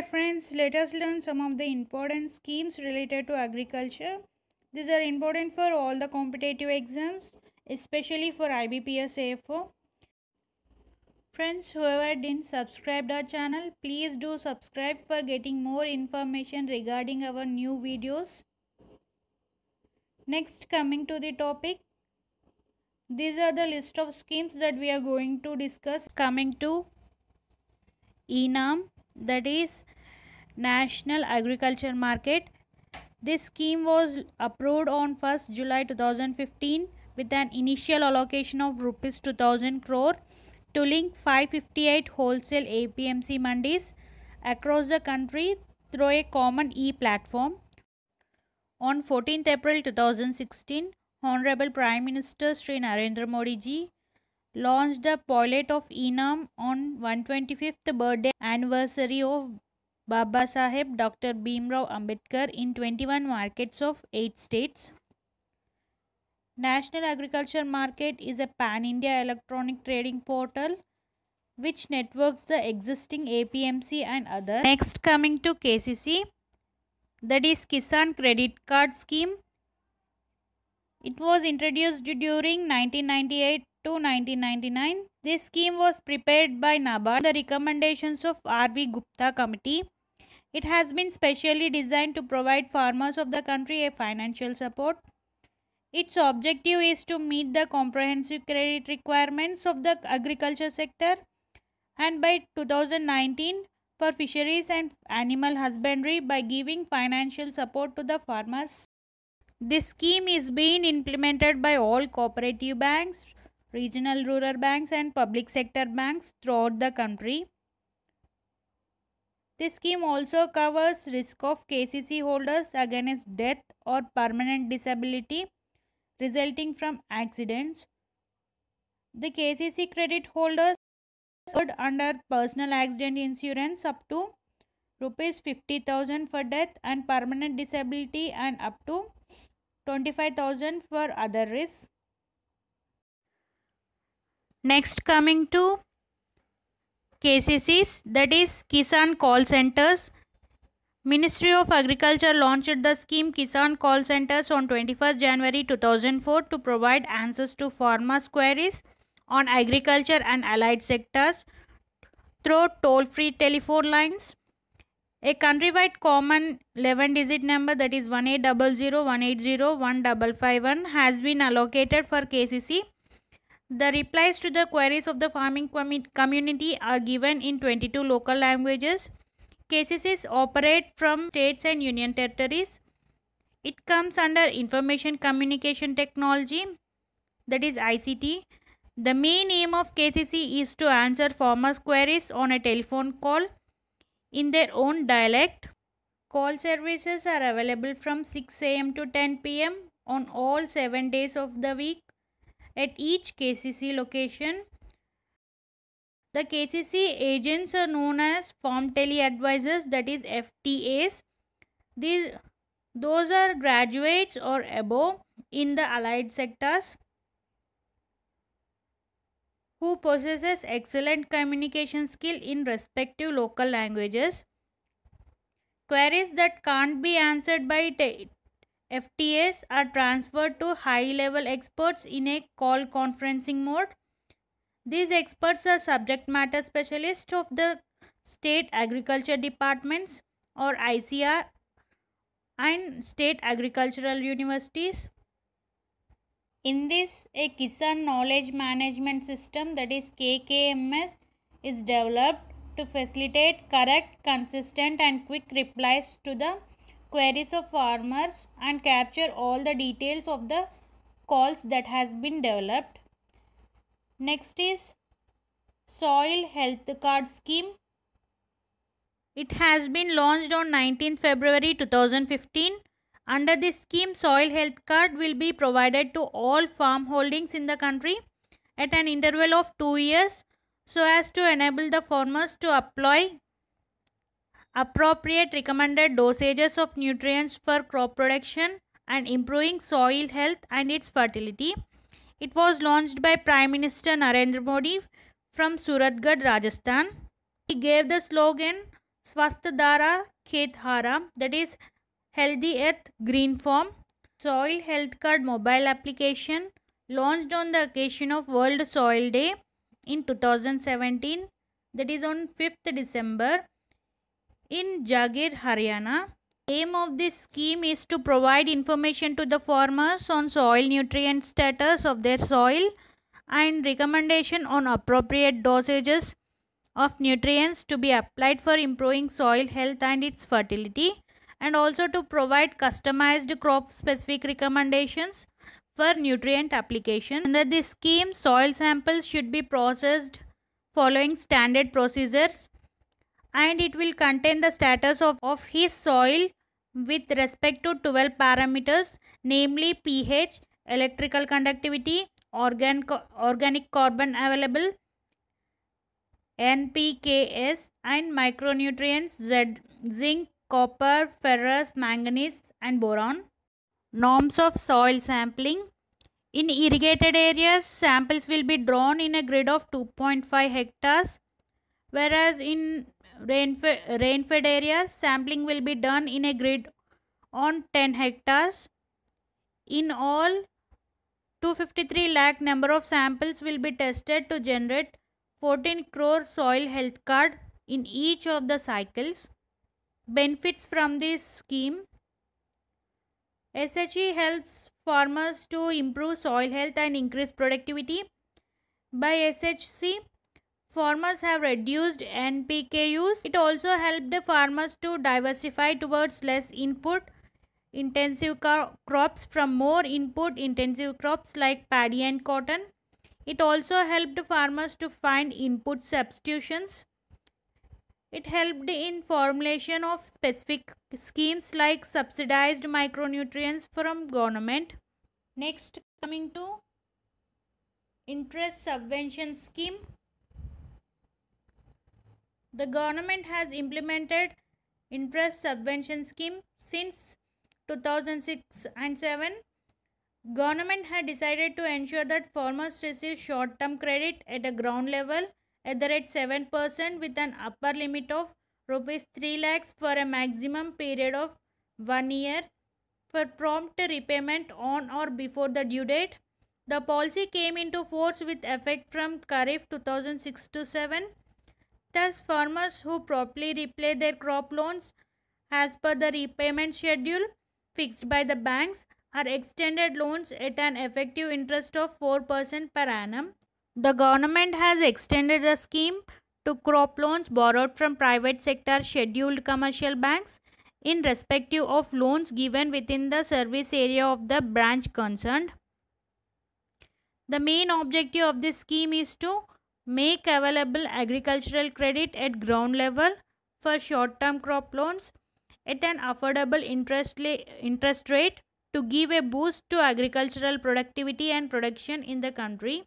Hi friends, let us learn some of the important schemes related to agriculture. These are important for all the competitive exams, especially for IBPS AFO. Friends, whoever didn't subscribe our channel, please do subscribe for getting more information regarding our new videos. Next, coming to the topic. These are the list of schemes that we are going to discuss coming to ENAM, that is National Agriculture Market. This scheme was approved on 1st July 2015 with an initial allocation of rupees 2000 crore to link 558 wholesale APMC mandis across the country through a common e-platform. On 14th April 2016, Honorable Prime Minister Sri Narendra Modi ji launched the pilot of Enam on 125th birthday anniversary of Baba Saheb Dr. Bhimrao Ambedkar in 21 markets of 8 states. National Agriculture Market is a pan-India electronic trading portal which networks the existing APMC and other. Next coming to KCC that is Kisan Credit Card Scheme. It was introduced during 1998 to 1999. This scheme was prepared by NABARD, the recommendations of R.V. Gupta Committee. It has been specially designed to provide farmers of the country a financial support. Its objective is to meet the comprehensive credit requirements of the agriculture sector and by 2019 for fisheries and animal husbandry by giving financial support to the farmers. This scheme is being implemented by all cooperative banks, regional rural banks and public sector banks throughout the country. This scheme also covers risk of KCC holders against death or permanent disability resulting from accidents. The KCC credit holders covered under personal accident insurance up to rupees 50000 for death and permanent disability and up to 25000 for other risks. Next coming to KCCs that is Kisan call centers. Ministry of Agriculture launched the scheme Kisan call centers on 21st January 2004 to provide answers to farmers queries on agriculture and allied sectors through toll-free telephone lines. A countrywide common 11-digit number that is 1800 180 1551 has been allocated for KCC the replies to the queries of the farming com community are given in 22 local languages. KCCs operate from states and union territories. It comes under Information Communication Technology that is ICT. The main aim of KCC is to answer farmers' queries on a telephone call in their own dialect. Call services are available from 6 am to 10 pm on all 7 days of the week at each KCC location. The KCC agents are known as Form Tele Advisors that is FTAs. These, those are graduates or above in the allied sectors who possesses excellent communication skill in respective local languages. Queries that can't be answered by tape. FTAs are transferred to high level experts in a call conferencing mode. These experts are subject matter specialists of the state agriculture departments or ICR and state agricultural universities. In this, a Kisan Knowledge Management System that is KKMS is developed to facilitate correct, consistent and quick replies to the queries of farmers and capture all the details of the calls that has been developed. Next is Soil Health Card Scheme. It has been launched on 19 February 2015. Under this scheme, soil health card will be provided to all farm holdings in the country at an interval of 2 years so as to enable the farmers to apply appropriate recommended dosages of nutrients for crop production and improving soil health and its fertility. It was launched by Prime Minister Narendra Modi from Suratgarh, Rajasthan. He gave the slogan Swastadara Khethara that is Healthy Earth Green Farm. Soil Health Card mobile application launched on the occasion of World Soil Day in 2017 that is on 5th December in Jagir, Haryana, aim of this scheme is to provide information to the farmers on soil nutrient status of their soil and recommendation on appropriate dosages of nutrients to be applied for improving soil health and its fertility and also to provide customized crop specific recommendations for nutrient application. Under this scheme, soil samples should be processed following standard procedures and it will contain the status of, of his soil with respect to 12 parameters namely pH, electrical conductivity, organ, organic carbon available, NPKS and micronutrients Z, zinc, copper, ferrous, manganese and boron. Norms of soil sampling. In irrigated areas, samples will be drawn in a grid of 2.5 hectares whereas in Rainfed areas, sampling will be done in a grid on 10 hectares. In all, 253 lakh number of samples will be tested to generate 14 crore soil health card in each of the cycles. Benefits from this scheme SHE helps farmers to improve soil health and increase productivity. By SHC, farmers have reduced NPK use. It also helped the farmers to diversify towards less input intensive crops from more input intensive crops like paddy and cotton. It also helped farmers to find input substitutions. It helped in formulation of specific schemes like subsidized micronutrients from government. Next coming to interest subvention scheme. The government has implemented interest subvention scheme since 2006 and 7. Government had decided to ensure that farmers receive short-term credit at a ground level at the rate 7% with an upper limit of rupees 3 lakhs for a maximum period of 1 year for prompt repayment on or before the due date. The policy came into force with effect from Karif 2006 to 7. Thus, farmers who properly repay their crop loans as per the repayment schedule fixed by the banks are extended loans at an effective interest of 4% per annum. The government has extended the scheme to crop loans borrowed from private sector scheduled commercial banks in respective of loans given within the service area of the branch concerned. The main objective of this scheme is to make available agricultural credit at ground level for short term crop loans at an affordable interest, interest rate to give a boost to agricultural productivity and production in the country.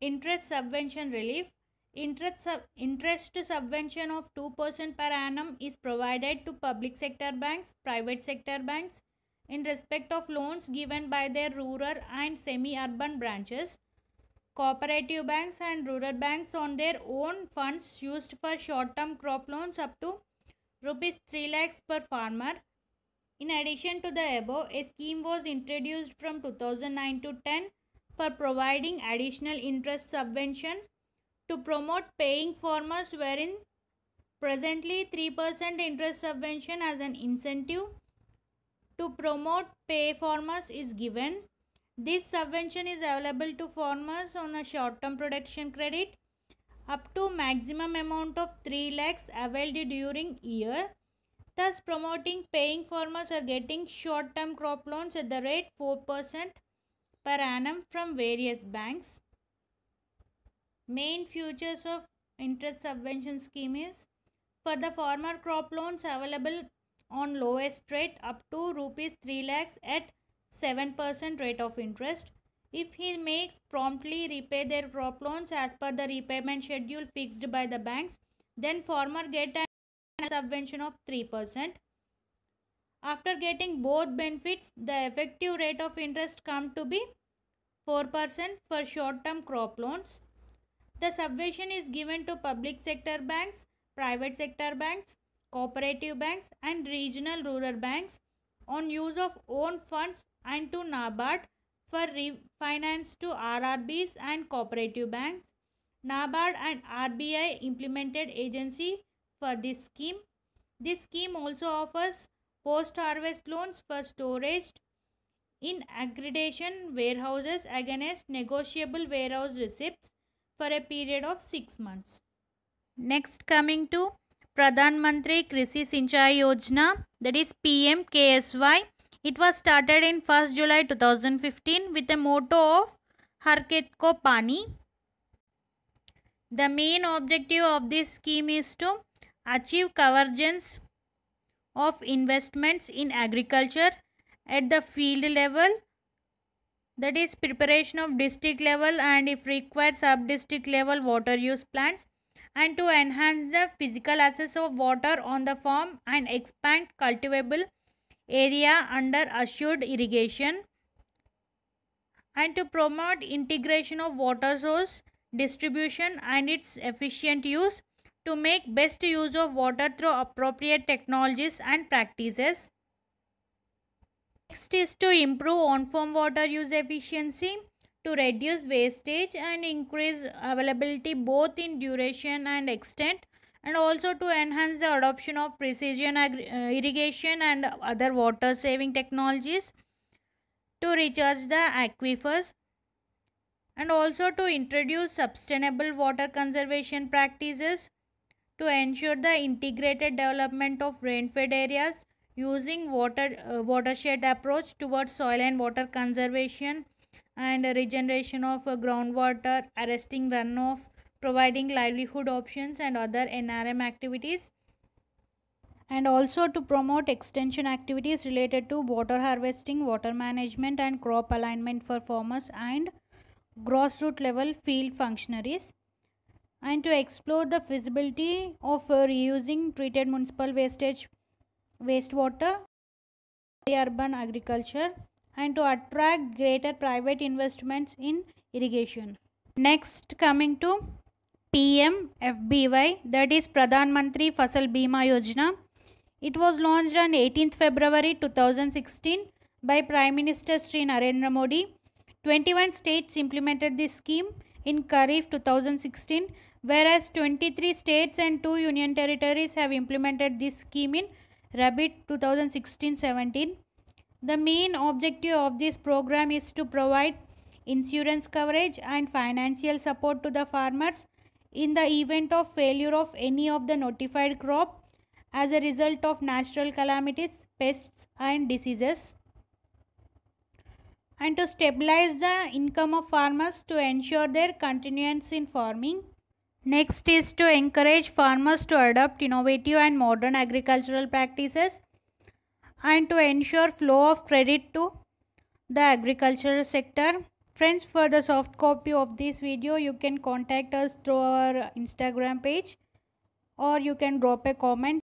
Interest subvention relief. Interest, sub interest subvention of 2% per annum is provided to public sector banks, private sector banks in respect of loans given by their rural and semi-urban branches cooperative banks and rural banks on their own funds used for short-term crop loans up to rupees 3 lakhs per farmer. In addition to the above, a scheme was introduced from 2009 to 10 for providing additional interest subvention to promote paying farmers wherein presently 3% interest subvention as an incentive to promote pay farmers is given. This subvention is available to farmers on a short-term production credit up to maximum amount of 3 lakhs availed during year. Thus promoting paying farmers are getting short-term crop loans at the rate 4% per annum from various banks. Main features of interest subvention scheme is for the farmer crop loans available on lowest rate up to rupees 3 lakhs at 7% rate of interest. If he makes promptly repay their crop loans as per the repayment schedule fixed by the banks, then farmer get a subvention of 3%. After getting both benefits, the effective rate of interest come to be 4% for short-term crop loans. The subvention is given to public sector banks, private sector banks, cooperative banks and regional rural banks on use of own funds and to NABARD for refinance to RRBs and cooperative banks. NABARD and RBI implemented agency for this scheme. This scheme also offers post-harvest loans for storage in aggregation warehouses against negotiable warehouse receipts for a period of 6 months. Next coming to Pradhan Mantri Krisi Sinchai Yojana that is PMKSY it was started in 1st July 2015 with the motto of Harket Ko Pani. The main objective of this scheme is to achieve convergence of investments in agriculture at the field level that is preparation of district level and if required sub district level water use plans and to enhance the physical access of water on the farm and expand cultivable area under assured irrigation and to promote integration of water source distribution and its efficient use to make best use of water through appropriate technologies and practices. Next is to improve on-farm water use efficiency to reduce wastage and increase availability both in duration and extent and also to enhance the adoption of precision uh, irrigation and other water saving technologies to recharge the aquifers and also to introduce sustainable water conservation practices to ensure the integrated development of rainfed areas using water uh, watershed approach towards soil and water conservation and regeneration of uh, groundwater arresting runoff providing livelihood options and other NRM activities and also to promote extension activities related to water harvesting, water management and crop alignment for farmers and grassroots level field functionaries and to explore the feasibility of uh, reusing treated municipal wastage wastewater urban agriculture and to attract greater private investments in irrigation next coming to PMFBY that is Pradhan Mantri Fasal Bima Yojana. It was launched on 18th February 2016 by Prime Minister Sri Narendra Modi. 21 states implemented this scheme in Karif 2016 whereas 23 states and 2 union territories have implemented this scheme in Rabbit 2016-17. The main objective of this program is to provide insurance coverage and financial support to the farmers in the event of failure of any of the notified crop as a result of natural calamities, pests and diseases. And to stabilize the income of farmers to ensure their continuance in farming. Next is to encourage farmers to adopt innovative and modern agricultural practices and to ensure flow of credit to the agricultural sector Friends, for the soft copy of this video, you can contact us through our Instagram page or you can drop a comment.